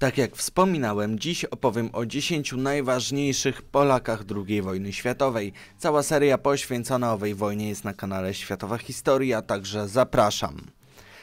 Tak jak wspominałem, dziś opowiem o 10 najważniejszych Polakach II wojny światowej. Cała seria poświęcona owej wojnie jest na kanale Światowa Historia, także zapraszam.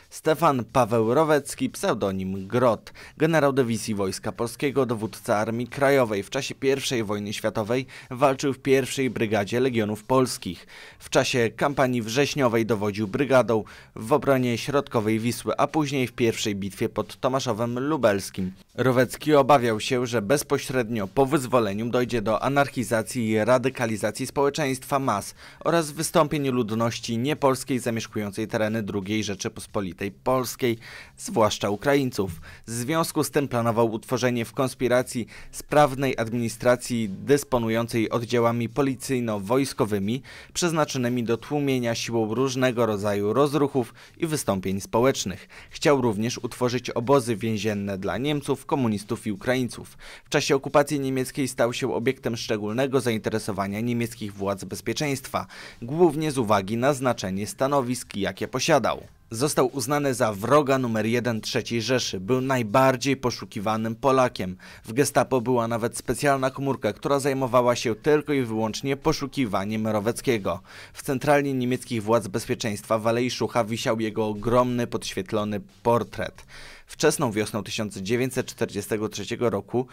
Stefan Paweł Rowecki, pseudonim Grot, generał dywizji Wojska Polskiego, dowódca Armii Krajowej. W czasie I wojny światowej walczył w pierwszej brygadzie Legionów Polskich. W czasie kampanii wrześniowej dowodził brygadą w obronie środkowej Wisły, a później w pierwszej bitwie pod Tomaszowem Lubelskim. Rowecki obawiał się, że bezpośrednio po wyzwoleniu dojdzie do anarchizacji i radykalizacji społeczeństwa mas oraz wystąpień ludności niepolskiej zamieszkującej tereny II Rzeczypospolitej. Rzeczypospolitej Polskiej, zwłaszcza Ukraińców. W związku z tym planował utworzenie w konspiracji sprawnej administracji dysponującej oddziałami policyjno-wojskowymi przeznaczonymi do tłumienia siłą różnego rodzaju rozruchów i wystąpień społecznych. Chciał również utworzyć obozy więzienne dla Niemców, komunistów i Ukraińców. W czasie okupacji niemieckiej stał się obiektem szczególnego zainteresowania niemieckich władz bezpieczeństwa, głównie z uwagi na znaczenie stanowisk, jakie posiadał. Został uznany za wroga numer jeden III Rzeszy. Był najbardziej poszukiwanym Polakiem. W gestapo była nawet specjalna komórka, która zajmowała się tylko i wyłącznie poszukiwaniem Roweckiego. W centralnie niemieckich władz bezpieczeństwa w Alei Szucha wisiał jego ogromny, podświetlony portret. Wczesną wiosną 1943 roku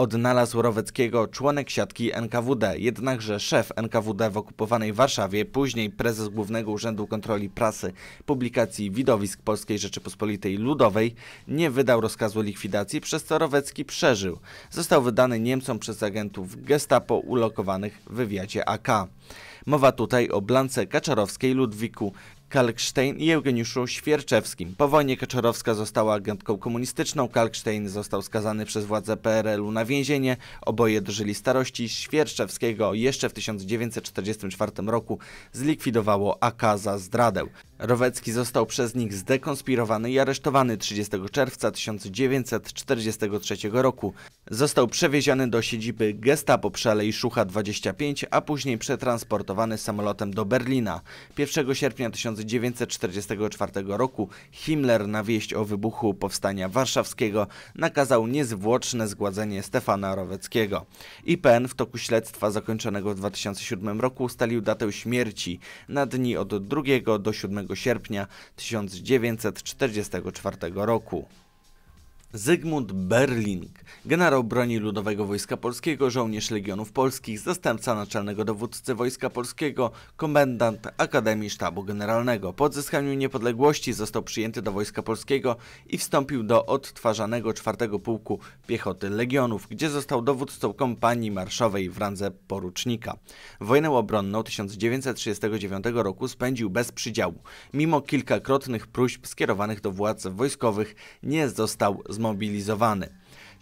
Odnalazł Roweckiego członek siatki NKWD, jednakże szef NKWD w okupowanej Warszawie, później prezes Głównego Urzędu Kontroli Prasy, Publikacji Widowisk Polskiej Rzeczypospolitej Ludowej, nie wydał rozkazu likwidacji, przez co Rowecki przeżył. Został wydany Niemcom przez agentów gestapo ulokowanych w wywiadzie AK. Mowa tutaj o Blance Kaczarowskiej, Ludwiku Kalkstein i Eugeniuszu Świerczewskim. Po wojnie Kaczorowska została agentką komunistyczną, Kalkstein został skazany przez władze PRL-u na więzienie. Oboje dożyli starości. Świerczewskiego jeszcze w 1944 roku zlikwidowało AK za zdradę. Rowecki został przez nich zdekonspirowany i aresztowany 30 czerwca 1943 roku. Został przewieziony do siedziby gestapo przy Alei Szucha 25, a później przetransportowany samolotem do Berlina. 1 sierpnia 1944 roku Himmler na wieść o wybuchu Powstania Warszawskiego nakazał niezwłoczne zgładzenie Stefana Roweckiego. IPN w toku śledztwa zakończonego w 2007 roku ustalił datę śmierci na dni od 2 do 7 sierpnia 1944 roku. Zygmunt Berling, generał broni Ludowego Wojska Polskiego, żołnierz Legionów Polskich, zastępca naczelnego dowódcy Wojska Polskiego, komendant Akademii Sztabu Generalnego. Po odzyskaniu niepodległości został przyjęty do Wojska Polskiego i wstąpił do odtwarzanego czwartego pułku piechoty Legionów, gdzie został dowódcą kompanii marszowej w randze porucznika. Wojnę obronną 1939 roku spędził bez przydziału. Mimo kilkakrotnych próśb skierowanych do władz wojskowych nie został zmarnowany zmobilizowany.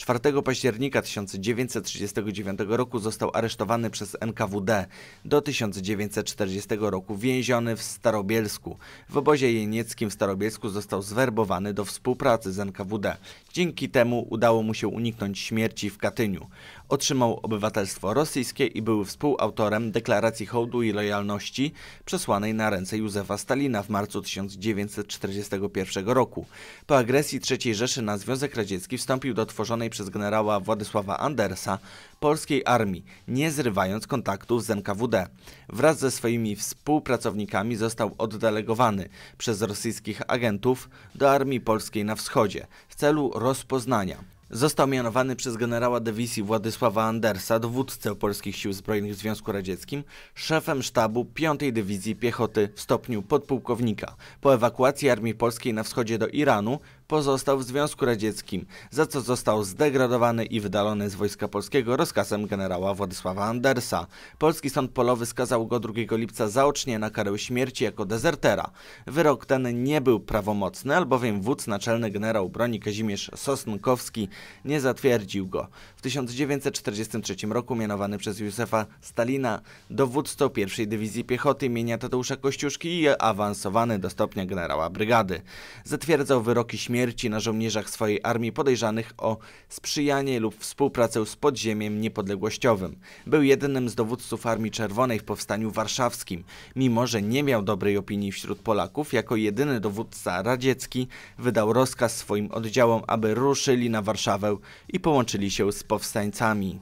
4 października 1939 roku został aresztowany przez NKWD. Do 1940 roku więziony w Starobielsku. W obozie jenieckim w Starobielsku został zwerbowany do współpracy z NKWD. Dzięki temu udało mu się uniknąć śmierci w Katyniu. Otrzymał obywatelstwo rosyjskie i był współautorem deklaracji hołdu i lojalności przesłanej na ręce Józefa Stalina w marcu 1941 roku. Po agresji III Rzeszy na Związek Radziecki wstąpił do tworzonej przez generała Władysława Andersa polskiej armii, nie zrywając kontaktów z NKWD. Wraz ze swoimi współpracownikami został oddelegowany przez rosyjskich agentów do armii polskiej na wschodzie w celu rozpoznania. Został mianowany przez generała dywizji Władysława Andersa, dowódcę polskich sił zbrojnych w Związku Radzieckim, szefem sztabu 5 Dywizji Piechoty w stopniu podpułkownika. Po ewakuacji Armii Polskiej na wschodzie do Iranu pozostał w Związku Radzieckim, za co został zdegradowany i wydalony z Wojska Polskiego rozkazem generała Władysława Andersa. Polski Sąd Polowy skazał go 2 lipca zaocznie na karę śmierci jako dezertera. Wyrok ten nie był prawomocny, albowiem wódz naczelny generał broni Kazimierz Sosnkowski nie zatwierdził go. W 1943 roku mianowany przez Józefa Stalina dowódcą pierwszej Dywizji Piechoty imienia Tadeusza Kościuszki i awansowany do stopnia generała brygady. Zatwierdzał wyroki śmierci śmierci na żołnierzach swojej armii podejrzanych o sprzyjanie lub współpracę z podziemiem niepodległościowym. Był jedynym z dowódców Armii Czerwonej w Powstaniu Warszawskim. Mimo, że nie miał dobrej opinii wśród Polaków, jako jedyny dowódca radziecki wydał rozkaz swoim oddziałom, aby ruszyli na Warszawę i połączyli się z powstańcami.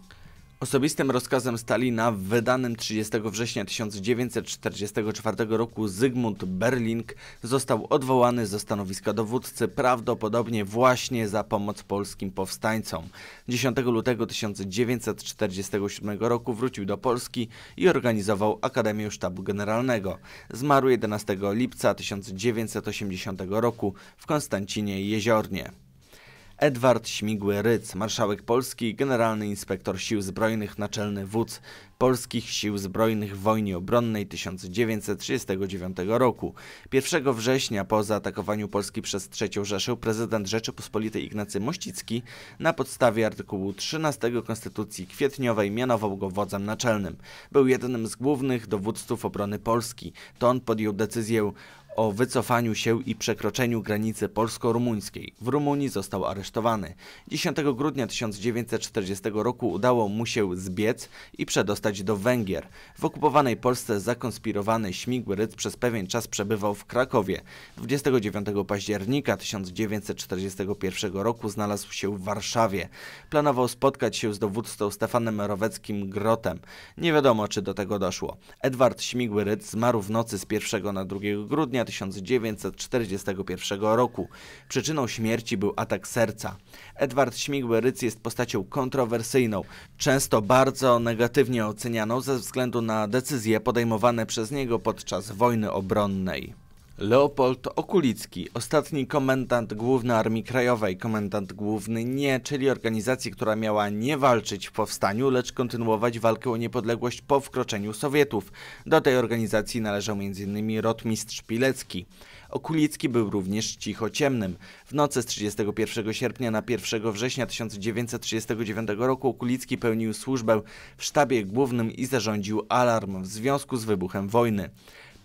Osobistym rozkazem Stalina wydanym 30 września 1944 roku Zygmunt Berling został odwołany ze stanowiska dowódcy prawdopodobnie właśnie za pomoc polskim powstańcom. 10 lutego 1947 roku wrócił do Polski i organizował Akademię Sztabu Generalnego. Zmarł 11 lipca 1980 roku w Konstancinie Jeziornie. Edward Śmigły-Ryc, marszałek Polski, generalny inspektor Sił Zbrojnych, naczelny wódz Polskich Sił Zbrojnych w wojnie obronnej 1939 roku. 1 września po zaatakowaniu Polski przez III Rzeszę prezydent Rzeczypospolitej Ignacy Mościcki na podstawie artykułu 13 Konstytucji Kwietniowej mianował go wodzem naczelnym. Był jednym z głównych dowódców obrony Polski. To on podjął decyzję o wycofaniu się i przekroczeniu granicy polsko-rumuńskiej. W Rumunii został aresztowany. 10 grudnia 1940 roku udało mu się zbiec i przedostać do Węgier. W okupowanej Polsce zakonspirowany śmigły przez pewien czas przebywał w Krakowie. 29 października 1941 roku znalazł się w Warszawie. Planował spotkać się z dowódcą Stefanem Roweckim Grotem. Nie wiadomo, czy do tego doszło. Edward Śmigły zmarł w nocy z 1 na 2 grudnia 1941 roku. Przyczyną śmierci był atak serca. Edward Śmigły-Rydz jest postacią kontrowersyjną, często bardzo negatywnie ocenianą ze względu na decyzje podejmowane przez niego podczas wojny obronnej. Leopold Okulicki, ostatni komendant główny Armii Krajowej, komendant główny NIE, czyli organizacji, która miała nie walczyć w powstaniu, lecz kontynuować walkę o niepodległość po wkroczeniu Sowietów. Do tej organizacji należał m.in. rotmistrz Pilecki. Okulicki był również cicho ciemnym. W nocy z 31 sierpnia na 1 września 1939 roku Okulicki pełnił służbę w sztabie głównym i zarządził alarm w związku z wybuchem wojny.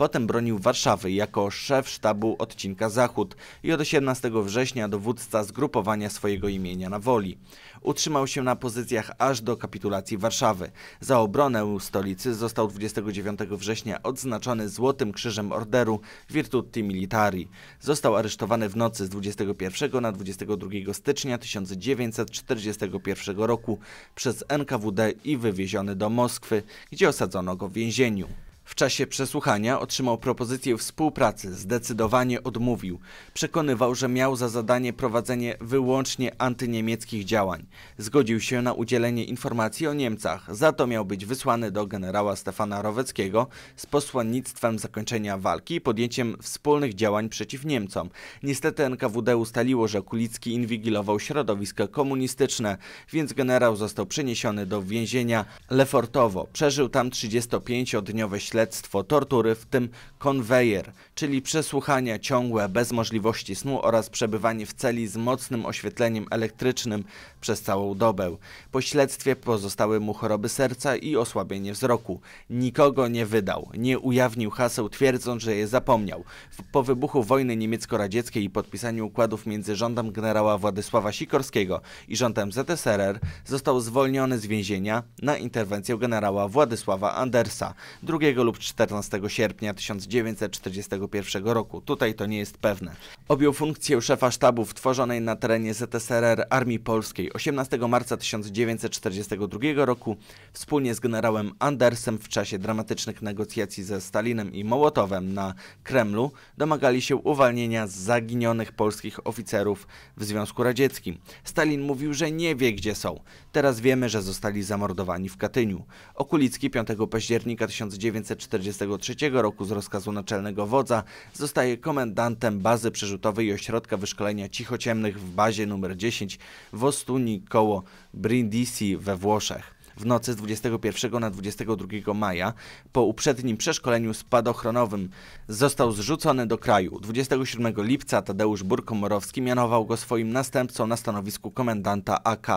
Potem bronił Warszawy jako szef sztabu odcinka Zachód i od 18 września dowódca zgrupowania swojego imienia na Woli. Utrzymał się na pozycjach aż do kapitulacji Warszawy. Za obronę stolicy został 29 września odznaczony Złotym Krzyżem Orderu Virtuti Militari. Został aresztowany w nocy z 21 na 22 stycznia 1941 roku przez NKWD i wywieziony do Moskwy, gdzie osadzono go w więzieniu. W czasie przesłuchania otrzymał propozycję współpracy, zdecydowanie odmówił. Przekonywał, że miał za zadanie prowadzenie wyłącznie antyniemieckich działań. Zgodził się na udzielenie informacji o Niemcach, za to miał być wysłany do generała Stefana Roweckiego z posłannictwem zakończenia walki i podjęciem wspólnych działań przeciw Niemcom. Niestety NKWD ustaliło, że Kulicki inwigilował środowisko komunistyczne, więc generał został przeniesiony do więzienia Lefortowo. Przeżył tam 35-dniowe śledztwo tortury, w tym konwejer czyli przesłuchania ciągłe bez możliwości snu oraz przebywanie w celi z mocnym oświetleniem elektrycznym przez całą dobę. Po śledztwie pozostały mu choroby serca i osłabienie wzroku. Nikogo nie wydał, nie ujawnił haseł twierdząc, że je zapomniał. Po wybuchu wojny niemiecko-radzieckiej i podpisaniu układów między rządem generała Władysława Sikorskiego i rządem ZSRR został zwolniony z więzienia na interwencję generała Władysława Andersa 2 lub 14 sierpnia 1945 2021 roku. Tutaj to nie jest pewne. Objął funkcję szefa sztabu tworzonej na terenie ZSRR Armii Polskiej 18 marca 1942 roku wspólnie z generałem Andersem w czasie dramatycznych negocjacji ze Stalinem i Mołotowem na Kremlu domagali się uwalnienia zaginionych polskich oficerów w Związku Radzieckim. Stalin mówił, że nie wie gdzie są. Teraz wiemy, że zostali zamordowani w Katyniu. Okulicki 5 października 1943 roku z rozkazu naczelnego wodza zostaje komendantem bazy przerzutowej ośrodka wyszkolenia cichociemnych w bazie nr 10 w Ostuni koło Brindisi we Włoszech. W nocy z 21 na 22 maja po uprzednim przeszkoleniu spadochronowym został zrzucony do kraju. 27 lipca Tadeusz Burkomorowski mianował go swoim następcą na stanowisku komendanta AK.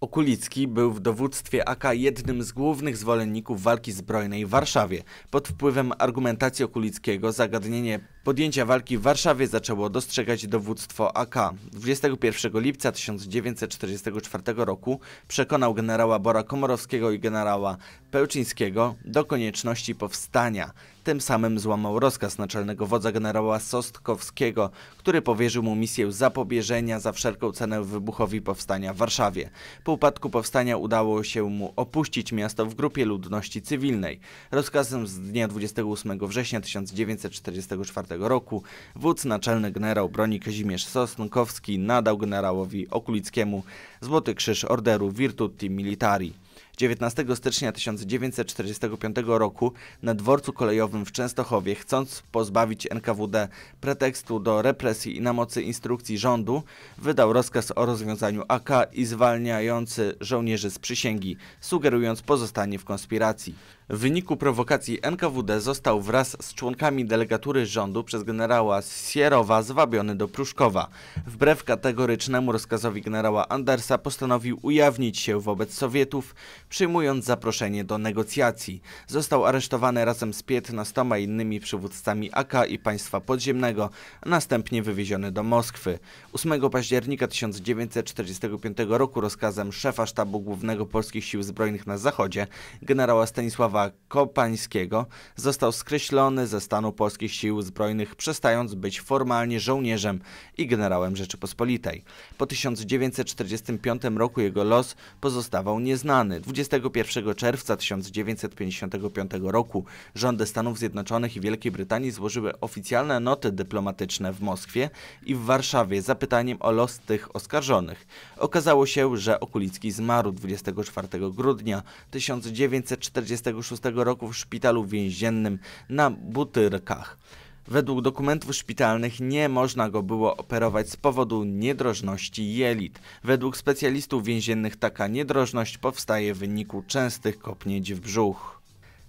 Okulicki był w dowództwie AK jednym z głównych zwolenników walki zbrojnej w Warszawie. Pod wpływem argumentacji Okulickiego zagadnienie podjęcia walki w Warszawie zaczęło dostrzegać dowództwo AK. 21 lipca 1944 roku przekonał generała Bora Komorowskiego i generała Pełczyńskiego do konieczności powstania. Tym samym złamał rozkaz naczelnego wodza generała Sostkowskiego, który powierzył mu misję zapobieżenia za wszelką cenę wybuchowi powstania w Warszawie. Po upadku powstania udało się mu opuścić miasto w grupie ludności cywilnej. Rozkazem z dnia 28 września 1944 roku wódz naczelny generał broni Kazimierz Sosnkowski nadał generałowi Okulickiemu Złoty Krzyż Orderu Virtuti Militari. 19 stycznia 1945 roku na dworcu kolejowym w Częstochowie, chcąc pozbawić NKWD pretekstu do represji i na mocy instrukcji rządu, wydał rozkaz o rozwiązaniu AK i zwalniający żołnierzy z przysięgi, sugerując pozostanie w konspiracji. W wyniku prowokacji NKWD został wraz z członkami delegatury rządu przez generała Sierowa zwabiony do Pruszkowa. Wbrew kategorycznemu rozkazowi generała Andersa postanowił ujawnić się wobec Sowietów, przyjmując zaproszenie do negocjacji. Został aresztowany razem z 15 innymi przywódcami AK i państwa podziemnego, a następnie wywieziony do Moskwy. 8 października 1945 roku rozkazem szefa sztabu głównego Polskich Sił Zbrojnych na Zachodzie, generała Stanisława Stanisława Kopańskiego został skreślony ze stanu polskich sił zbrojnych, przestając być formalnie żołnierzem i generałem Rzeczypospolitej. Po 1945 roku jego los pozostawał nieznany. 21 czerwca 1955 roku rządy Stanów Zjednoczonych i Wielkiej Brytanii złożyły oficjalne noty dyplomatyczne w Moskwie i w Warszawie z zapytaniem o los tych oskarżonych. Okazało się, że Okulicki zmarł 24 grudnia 1946 1996 roku w szpitalu więziennym na Butyrkach. Według dokumentów szpitalnych nie można go było operować z powodu niedrożności jelit. Według specjalistów więziennych taka niedrożność powstaje w wyniku częstych kopnięć w brzuch.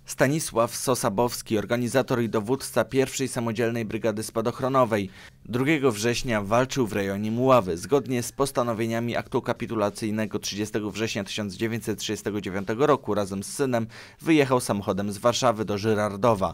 Stanisław Sosabowski, organizator i dowódca pierwszej Samodzielnej Brygady Spadochronowej, 2 września walczył w rejonie Muławy. Zgodnie z postanowieniami aktu kapitulacyjnego 30 września 1939 roku razem z synem wyjechał samochodem z Warszawy do Żyrardowa.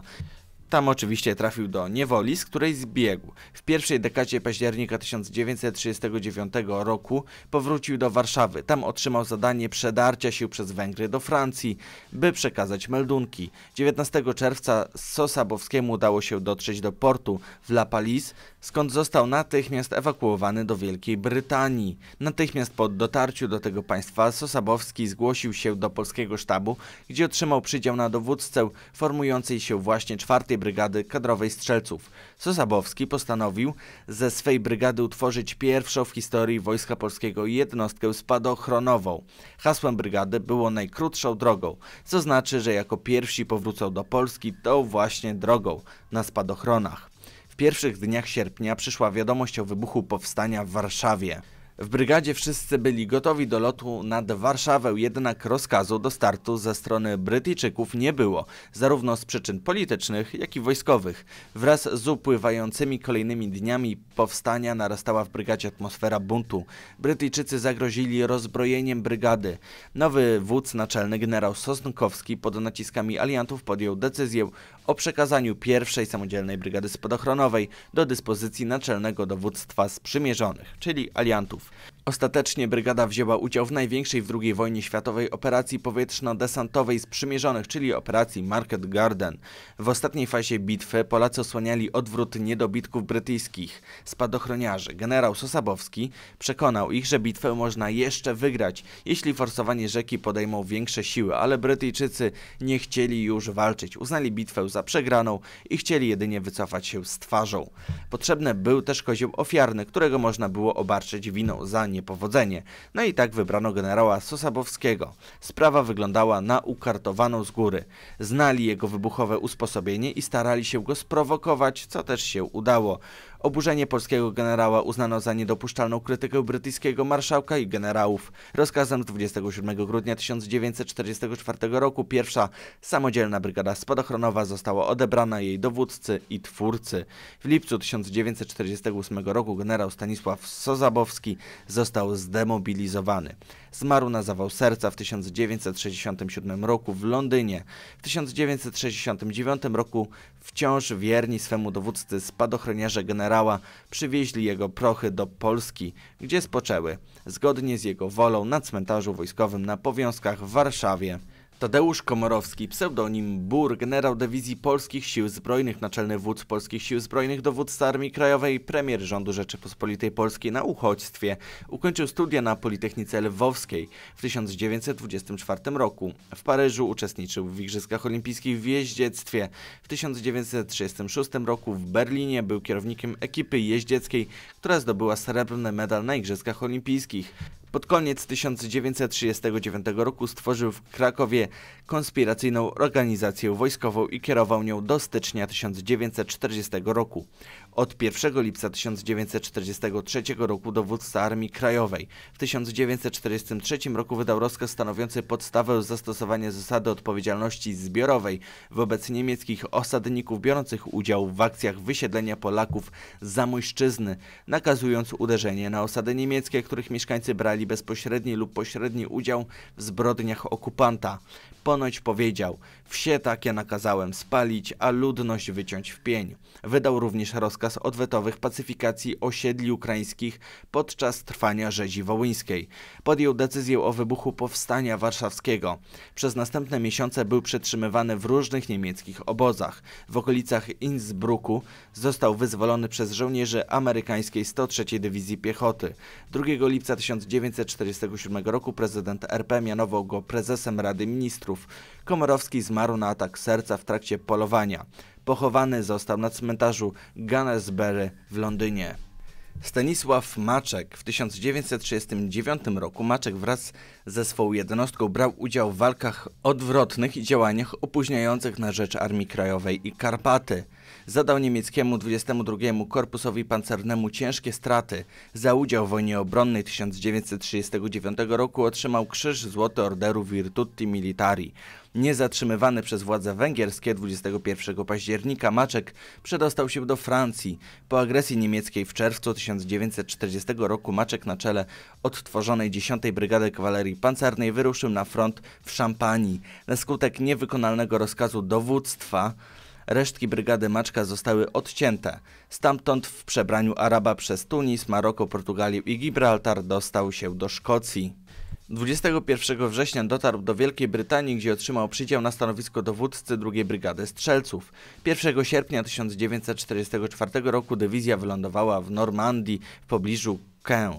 Tam oczywiście trafił do niewoli, z której zbiegł. W pierwszej dekadzie października 1939 roku powrócił do Warszawy. Tam otrzymał zadanie przedarcia się przez Węgry do Francji, by przekazać meldunki. 19 czerwca Sosabowskiemu udało się dotrzeć do portu w La Palisse, skąd został natychmiast ewakuowany do Wielkiej Brytanii. Natychmiast po dotarciu do tego państwa Sosabowski zgłosił się do polskiego sztabu, gdzie otrzymał przydział na dowódcę formującej się właśnie czwartej Brygady Kadrowej Strzelców. Sosabowski postanowił ze swej brygady utworzyć pierwszą w historii Wojska Polskiego jednostkę spadochronową. Hasłem brygady było najkrótszą drogą, co znaczy, że jako pierwsi powrócą do Polski tą właśnie drogą na spadochronach pierwszych dniach sierpnia przyszła wiadomość o wybuchu powstania w Warszawie. W brygadzie wszyscy byli gotowi do lotu nad Warszawę, jednak rozkazu do startu ze strony Brytyjczyków nie było, zarówno z przyczyn politycznych, jak i wojskowych. Wraz z upływającymi kolejnymi dniami powstania narastała w brygadzie atmosfera buntu. Brytyjczycy zagrozili rozbrojeniem brygady. Nowy wódz naczelny generał Sosnkowski pod naciskami aliantów podjął decyzję o przekazaniu pierwszej samodzielnej brygady spadochronowej do dyspozycji naczelnego dowództwa sprzymierzonych, czyli aliantów. Ostatecznie brygada wzięła udział w największej w II wojnie światowej operacji powietrzno-desantowej sprzymierzonych, czyli operacji Market Garden. W ostatniej fazie bitwy Polacy osłaniali odwrót niedobitków brytyjskich. Spadochroniarzy generał Sosabowski przekonał ich, że bitwę można jeszcze wygrać, jeśli forsowanie rzeki podejmą większe siły, ale Brytyjczycy nie chcieli już walczyć. Uznali bitwę za przegraną i chcieli jedynie wycofać się z twarzą. Potrzebny był też kozioł ofiarny, którego można było obarczyć winą za nie niepowodzenie. No i tak wybrano generała Sosabowskiego. Sprawa wyglądała na ukartowaną z góry. Znali jego wybuchowe usposobienie i starali się go sprowokować, co też się udało. Oburzenie polskiego generała uznano za niedopuszczalną krytykę brytyjskiego marszałka i generałów. Rozkazem 27 grudnia 1944 roku pierwsza samodzielna brygada spadochronowa została odebrana jej dowódcy i twórcy. W lipcu 1948 roku generał Stanisław Sozabowski został został zdemobilizowany. Zmarł na zawał serca w 1967 roku w Londynie. W 1969 roku wciąż wierni swemu dowódcy spadochroniarze generała przywieźli jego prochy do Polski, gdzie spoczęły, zgodnie z jego wolą na cmentarzu wojskowym na Powiązkach w Warszawie. Tadeusz Komorowski, pseudonim Bur, generał dywizji Polskich Sił Zbrojnych, naczelny wódz Polskich Sił Zbrojnych, dowódca Armii Krajowej, premier rządu Rzeczypospolitej Polskiej na uchodźstwie, ukończył studia na Politechnice Lwowskiej w 1924 roku. W Paryżu uczestniczył w Igrzyskach Olimpijskich w jeździectwie. W 1936 roku w Berlinie był kierownikiem ekipy jeździeckiej, która zdobyła srebrny medal na Igrzyskach Olimpijskich. Pod koniec 1939 roku stworzył w Krakowie konspiracyjną organizację wojskową i kierował nią do stycznia 1940 roku. Od 1 lipca 1943 roku dowódca Armii Krajowej. W 1943 roku wydał rozkaz stanowiący podstawę zastosowania zasady odpowiedzialności zbiorowej wobec niemieckich osadników biorących udział w akcjach wysiedlenia Polaków z Zamojszczyzny, nakazując uderzenie na osady niemieckie, których mieszkańcy brali bezpośredni lub pośredni udział w zbrodniach okupanta. Ponoć powiedział – Wsie takie nakazałem spalić, a ludność wyciąć w pień. Wydał również rozkaz odwetowych pacyfikacji osiedli ukraińskich podczas trwania rzezi wołyńskiej. Podjął decyzję o wybuchu powstania warszawskiego. Przez następne miesiące był przetrzymywany w różnych niemieckich obozach. W okolicach Innsbrucku został wyzwolony przez żołnierzy amerykańskiej 103 Dywizji Piechoty. 2 lipca 1947 roku prezydent RP mianował go prezesem Rady Ministrów. Komorowski zmarł zmarł na atak serca w trakcie polowania. Pochowany został na cmentarzu Gunnersbury w Londynie. Stanisław Maczek w 1939 roku Maczek wraz ze swoją jednostką brał udział w walkach odwrotnych i działaniach opóźniających na rzecz Armii Krajowej i Karpaty zadał niemieckiemu 22 Korpusowi Pancernemu ciężkie straty. Za udział w wojnie obronnej 1939 roku otrzymał Krzyż Złoty Orderu Virtuti Militari. Niezatrzymywany przez władze węgierskie 21 października Maczek przedostał się do Francji. Po agresji niemieckiej w czerwcu 1940 roku Maczek na czele odtworzonej 10 Brygady Kawalerii Pancernej wyruszył na front w Szampanii. Na skutek niewykonalnego rozkazu dowództwa Resztki brygady Maczka zostały odcięte. Stamtąd w przebraniu Araba przez Tunis, Maroko, Portugalię i Gibraltar dostał się do Szkocji. 21 września dotarł do Wielkiej Brytanii, gdzie otrzymał przydział na stanowisko dowódcy II Brygady Strzelców. 1 sierpnia 1944 roku dywizja wylądowała w Normandii w pobliżu Caen.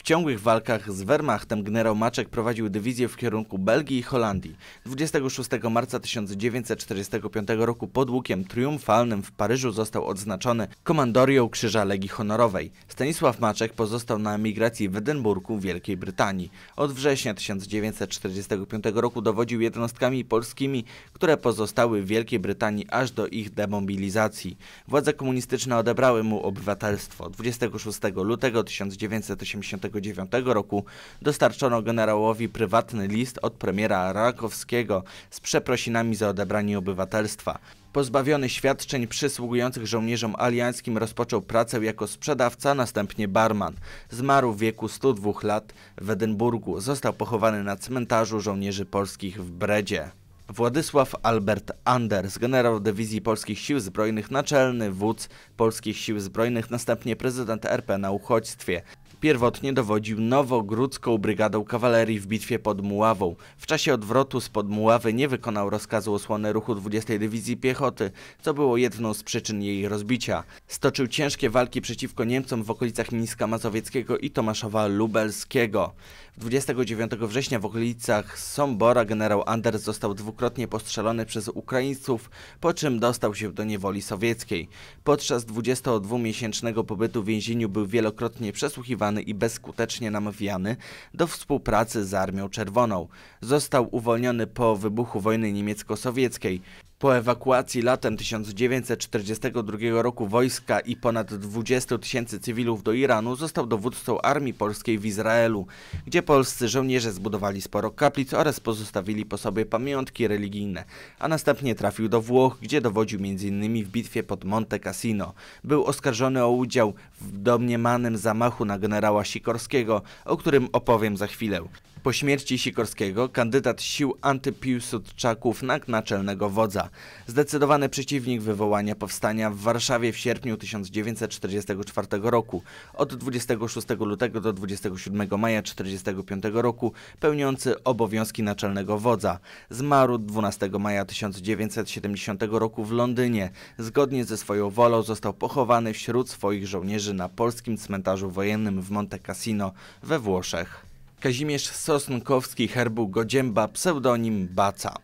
W ciągłych walkach z Wehrmachtem generał Maczek prowadził dywizję w kierunku Belgii i Holandii. 26 marca 1945 roku pod łukiem triumfalnym w Paryżu został odznaczony komandorią Krzyża Legii Honorowej. Stanisław Maczek pozostał na emigracji w Edynburgu, Wielkiej Brytanii. Od września 1945 roku dowodził jednostkami polskimi, które pozostały w Wielkiej Brytanii aż do ich demobilizacji. Władze komunistyczne odebrały mu obywatelstwo. 26 lutego 1980 1989 roku dostarczono generałowi prywatny list od premiera Rakowskiego z przeprosinami za odebranie obywatelstwa. Pozbawiony świadczeń przysługujących żołnierzom aliańskim rozpoczął pracę jako sprzedawca, następnie barman. Zmarł w wieku 102 lat w Edynburgu. Został pochowany na cmentarzu żołnierzy polskich w Bredzie. Władysław Albert Anders, generał dywizji Polskich Sił Zbrojnych, naczelny wódz Polskich Sił Zbrojnych, następnie prezydent RP na uchodźstwie. Pierwotnie dowodził Nowogródzką Brygadą Kawalerii w bitwie pod Muławą. W czasie odwrotu spod Muławy nie wykonał rozkazu osłony ruchu 20 Dywizji Piechoty, co było jedną z przyczyn jej rozbicia. Stoczył ciężkie walki przeciwko Niemcom w okolicach Mińska Mazowieckiego i Tomaszowa Lubelskiego. 29 września w okolicach Sombora generał Anders został dwukrotnie postrzelony przez Ukraińców, po czym dostał się do niewoli sowieckiej. Podczas 22-miesięcznego pobytu w więzieniu był wielokrotnie przesłuchiwany i bezskutecznie namawiany do współpracy z Armią Czerwoną. Został uwolniony po wybuchu wojny niemiecko-sowieckiej. Po ewakuacji latem 1942 roku wojska i ponad 20 tysięcy cywilów do Iranu został dowódcą Armii Polskiej w Izraelu, gdzie polscy żołnierze zbudowali sporo kaplic oraz pozostawili po sobie pamiątki religijne, a następnie trafił do Włoch, gdzie dowodził m.in. w bitwie pod Monte Cassino. Był oskarżony o udział w domniemanym zamachu na generała Sikorskiego, o którym opowiem za chwilę. Po śmierci Sikorskiego kandydat sił antypiłsudczaków na naczelnego wodza. Zdecydowany przeciwnik wywołania powstania w Warszawie w sierpniu 1944 roku. Od 26 lutego do 27 maja 1945 roku pełniący obowiązki naczelnego wodza. Zmarł 12 maja 1970 roku w Londynie. Zgodnie ze swoją wolą został pochowany wśród swoich żołnierzy na polskim cmentarzu wojennym w Monte Cassino we Włoszech. Kazimierz Sosnkowski, herbu Godzięba, pseudonim Baca.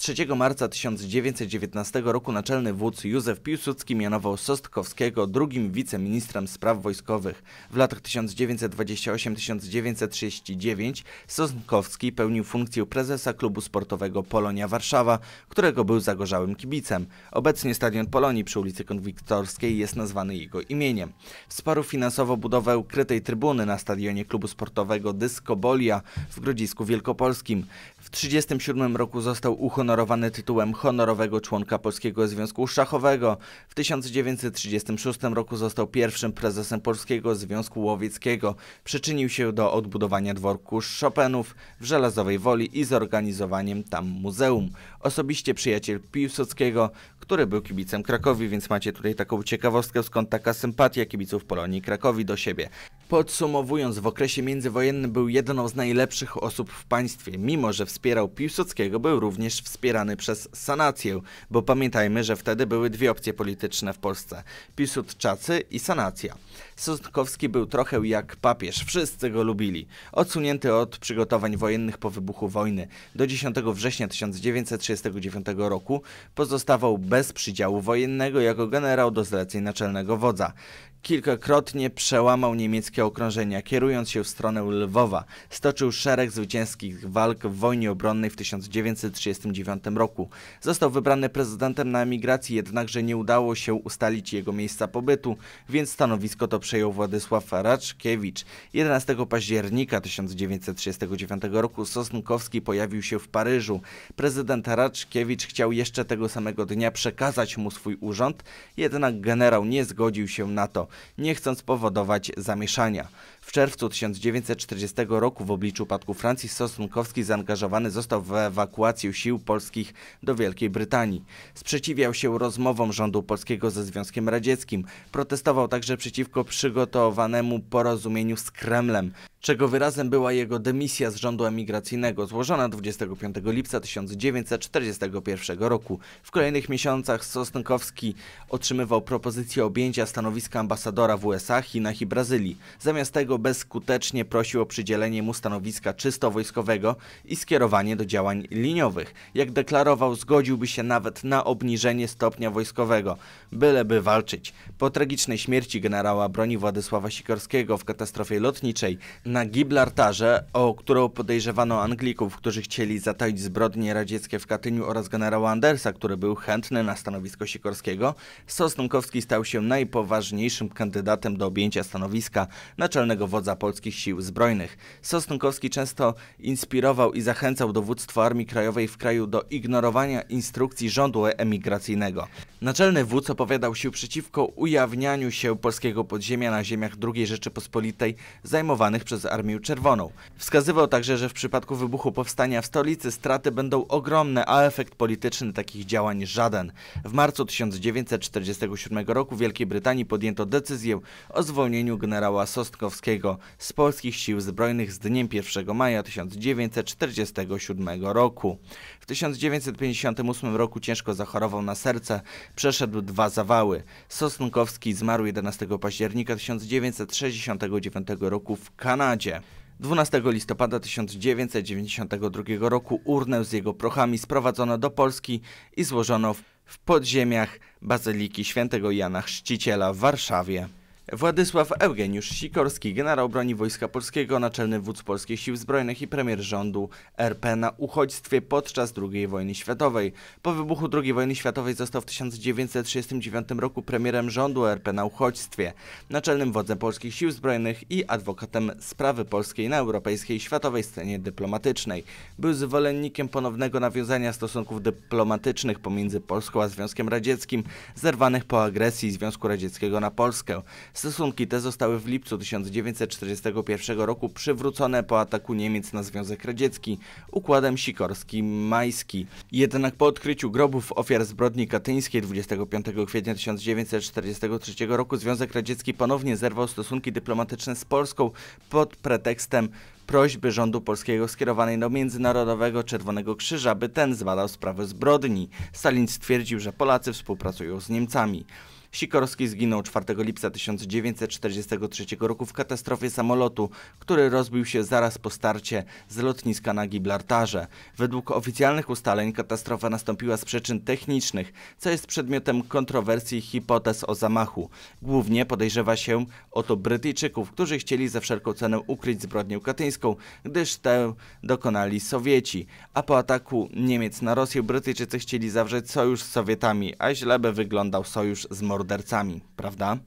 3 marca 1919 roku naczelny wódz Józef Piłsudski mianował Sostkowskiego drugim wiceministrem spraw wojskowych. W latach 1928-1939 Sostkowski pełnił funkcję prezesa klubu sportowego Polonia Warszawa, którego był zagorzałym kibicem. Obecnie stadion Polonii przy ulicy Konwiktorskiej jest nazwany jego imieniem. Wsparł finansowo budowę ukrytej trybuny na stadionie klubu sportowego Dyskobolia w Grodzisku Wielkopolskim. W 1937 roku został uhonorowany uhonorowany tytułem honorowego członka Polskiego Związku Szachowego. W 1936 roku został pierwszym prezesem Polskiego Związku Łowieckiego. Przyczynił się do odbudowania dworku Chopinów w Żelazowej Woli i zorganizowaniem tam muzeum. Osobiście przyjaciel Piłsudskiego, który był kibicem Krakowi, więc macie tutaj taką ciekawostkę, skąd taka sympatia kibiców Polonii Krakowi do siebie. Podsumowując, w okresie międzywojennym był jedną z najlepszych osób w państwie. Mimo, że wspierał Piłsudskiego, był również wspierany przez Sanację, bo pamiętajmy, że wtedy były dwie opcje polityczne w Polsce. Piłsudczacy i Sanacja. Sosnkowski był trochę jak papież, wszyscy go lubili. Odsunięty od przygotowań wojennych po wybuchu wojny do 10 września 1939 roku pozostawał bez przydziału wojennego jako generał do zleceń naczelnego wodza kilkakrotnie przełamał niemieckie okrążenia, kierując się w stronę Lwowa. Stoczył szereg zwycięskich walk w wojnie obronnej w 1939 roku. Został wybrany prezydentem na emigracji, jednakże nie udało się ustalić jego miejsca pobytu, więc stanowisko to przejął Władysław Raczkiewicz. 11 października 1939 roku Sosnkowski pojawił się w Paryżu. Prezydent Raczkiewicz chciał jeszcze tego samego dnia przekazać mu swój urząd, jednak generał nie zgodził się na to nie chcąc powodować zamieszania. W czerwcu 1940 roku w obliczu upadku Francji Sosnkowski zaangażowany został w ewakuację sił polskich do Wielkiej Brytanii. Sprzeciwiał się rozmowom rządu polskiego ze Związkiem Radzieckim. Protestował także przeciwko przygotowanemu porozumieniu z Kremlem, czego wyrazem była jego dymisja z rządu emigracyjnego złożona 25 lipca 1941 roku. W kolejnych miesiącach Sosnkowski otrzymywał propozycję objęcia stanowiska ambasadora w USA, Chinach i Brazylii. Zamiast tego bezskutecznie prosił o przydzielenie mu stanowiska czysto wojskowego i skierowanie do działań liniowych. Jak deklarował, zgodziłby się nawet na obniżenie stopnia wojskowego, byleby walczyć. Po tragicznej śmierci generała broni Władysława Sikorskiego w katastrofie lotniczej na Gibraltarze, o którą podejrzewano Anglików, którzy chcieli zataić zbrodnie radzieckie w Katyniu oraz generała Andersa, który był chętny na stanowisko Sikorskiego, Sosnkowski stał się najpoważniejszym kandydatem do objęcia stanowiska naczelnego wodza polskich sił zbrojnych. Sosnkowski często inspirował i zachęcał dowództwo Armii Krajowej w kraju do ignorowania instrukcji rządu emigracyjnego. Naczelny wódz opowiadał się przeciwko ujawnianiu się polskiego podziemia na ziemiach II Rzeczypospolitej zajmowanych przez Armię Czerwoną. Wskazywał także, że w przypadku wybuchu powstania w stolicy straty będą ogromne, a efekt polityczny takich działań żaden. W marcu 1947 roku w Wielkiej Brytanii podjęto decyzję o zwolnieniu generała Sostkowskiego z Polskich Sił Zbrojnych z dniem 1 maja 1947 roku. W 1958 roku ciężko zachorował na serce, przeszedł dwa zawały. Sosnkowski zmarł 11 października 1969 roku w Kanadzie. 12 listopada 1992 roku urnę z jego prochami sprowadzono do Polski i złożono w podziemiach Bazyliki Świętego Jana Chrzciciela w Warszawie. Władysław Eugeniusz Sikorski, generał broni Wojska Polskiego, naczelny wódz Polskich Sił Zbrojnych i premier rządu RP na uchodźstwie podczas II wojny światowej. Po wybuchu II wojny światowej został w 1939 roku premierem rządu RP na uchodźstwie, naczelnym wodzem Polskich Sił Zbrojnych i adwokatem sprawy polskiej na europejskiej i światowej scenie dyplomatycznej. Był zwolennikiem ponownego nawiązania stosunków dyplomatycznych pomiędzy Polską a Związkiem Radzieckim, zerwanych po agresji Związku Radzieckiego na Polskę. Stosunki te zostały w lipcu 1941 roku przywrócone po ataku Niemiec na Związek Radziecki układem sikorski-majski. Jednak po odkryciu grobów ofiar zbrodni katyńskiej 25 kwietnia 1943 roku Związek Radziecki ponownie zerwał stosunki dyplomatyczne z Polską pod pretekstem prośby rządu polskiego skierowanej do Międzynarodowego Czerwonego Krzyża, by ten zbadał sprawę zbrodni. Stalin stwierdził, że Polacy współpracują z Niemcami. Sikorski zginął 4 lipca 1943 roku w katastrofie samolotu, który rozbił się zaraz po starcie z lotniska na Gibraltarze. Według oficjalnych ustaleń katastrofa nastąpiła z przyczyn technicznych, co jest przedmiotem kontrowersji i hipotez o zamachu. Głównie podejrzewa się o to Brytyjczyków, którzy chcieli za wszelką cenę ukryć zbrodnię katyńską, gdyż tę dokonali Sowieci. A po ataku Niemiec na Rosję Brytyjczycy chcieli zawrzeć sojusz z Sowietami, a źle by wyglądał sojusz z Mor mordercami, prawda?